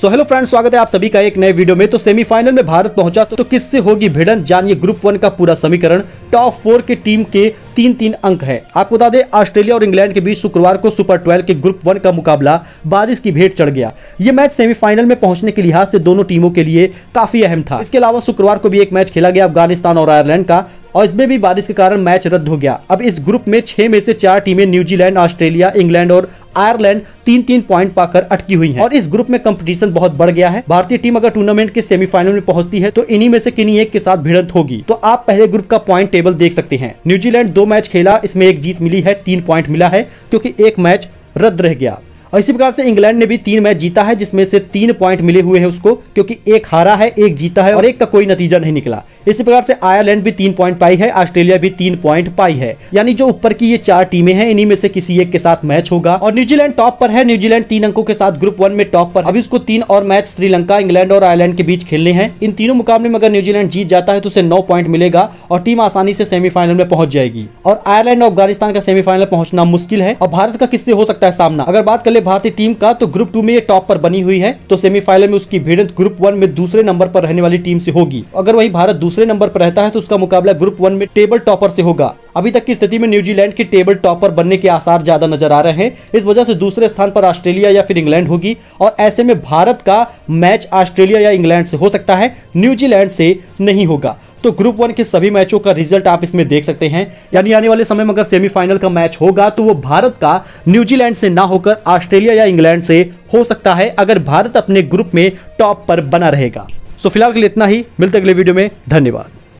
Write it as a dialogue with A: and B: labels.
A: so hello friends स्वागत है आप सभी का एक नए वीडियो में तो सेमीफाइनल में भारत पहुंचा तो, तो किससे होगी भिड़न जानिए ग्रुप वन का पूरा समीकरण टॉप फोर की टीम के तीन तीन अंक है आपको बता दें ऑस्ट्रेलिया और इंग्लैंड के बीच शुक्रवार को सुपर ट्वेल्व के ग्रुप वन का मुकाबला बारिश की भेंट चढ़ गया ये मैच सेमीफाइनल में पहुंचने के लिहाज से दोनों टीमों के लिए काफी अहम था इसके अलावा शुक्रवार को भी एक मैच खेला गया अफगानिस्तान और आयरलैंड का और इसमें भी बारिश के कारण मैच रद्द हो गया अब इस ग्रुप में छह में से चार टीमें न्यूजीलैंड ऑस्ट्रेलिया इंग्लैंड और आयरलैंड तीन तीन पॉइंट पाकर अटकी हुई है और इस ग्रुप में कंपटीशन बहुत बढ़ गया है भारतीय टीम अगर टूर्नामेंट के सेमीफाइनल में पहुंचती है तो इन्हीं में से किन्हीं एक के साथ भिड़ंत होगी तो आप पहले ग्रुप का पॉइंट टेबल देख सकते हैं न्यूजीलैंड दो मैच खेला इसमें एक जीत मिली है तीन पॉइंट मिला है क्योंकि एक मैच रद्द रह गया और इसी प्रकार से इंग्लैंड ने भी तीन मैच जीता है जिसमें से तीन पॉइंट मिले हुए हैं उसको क्योंकि एक हारा है एक जीता है और एक का कोई नतीजा नहीं निकला इसी प्रकार से आयरलैंड भी तीन पॉइंट पाई है ऑस्ट्रेलिया भी तीन पॉइंट पाई है यानी जो ऊपर की ये चार टीमें हैं इन्हीं में से किसी एक के साथ मैच होगा और न्यूजीलैंड टॉप पर है न्यूजीलैंड तीन अंकों के साथ ग्रुप वन में टॉप पर अभी उसको तीन और मैच श्रीलंका इंग्लैंड और आयरलैंड के बीच खेलने हैं इन तीनों मुकाबले में अगर न्यूजीलैंड जीत जाता है तो उसे नौ पॉइंट मिलेगा और टीम आसानी से सेमीफाइनल में पहुंच जाएगी और आयरलैंड और अफगानिस्तान का सेमीफाइनल पहुंचना मुश्किल है और भारत का किससे हो सकता है सामना अगर बात कर है भारतीय टीम का तो ग्रुप टू में ये टॉप पर बनी हुई है तो सेमीफाइनल में उसकी भिड़ंत ग्रुप वन में दूसरे नंबर पर रहने वाली टीम से होगी अगर वही भारत दूसरे नंबर पर रहता है तो उसका मुकाबला ग्रुप वन में टेबल टॉपर से होगा अभी तक की स्थिति में न्यूजीलैंड के टेबल टॉपर बनने के आसार ज्यादा नजर आ रहे हैं इस वजह से दूसरे स्थान पर ऑस्ट्रेलिया या फिर इंग्लैंड होगी और ऐसे में भारत का मैच ऑस्ट्रेलिया या इंग्लैंड से हो सकता है न्यूजीलैंड से नहीं होगा तो ग्रुप वन के सभी मैचों का रिजल्ट आप इसमें देख सकते हैं यानी आने वाले समय में अगर सेमीफाइनल का मैच होगा तो वो भारत का न्यूजीलैंड से ना होकर ऑस्ट्रेलिया या इंग्लैंड से हो सकता है अगर भारत अपने ग्रुप में टॉप पर बना रहेगा सो फिलहाल के लिए इतना ही मिलते अगले वीडियो में धन्यवाद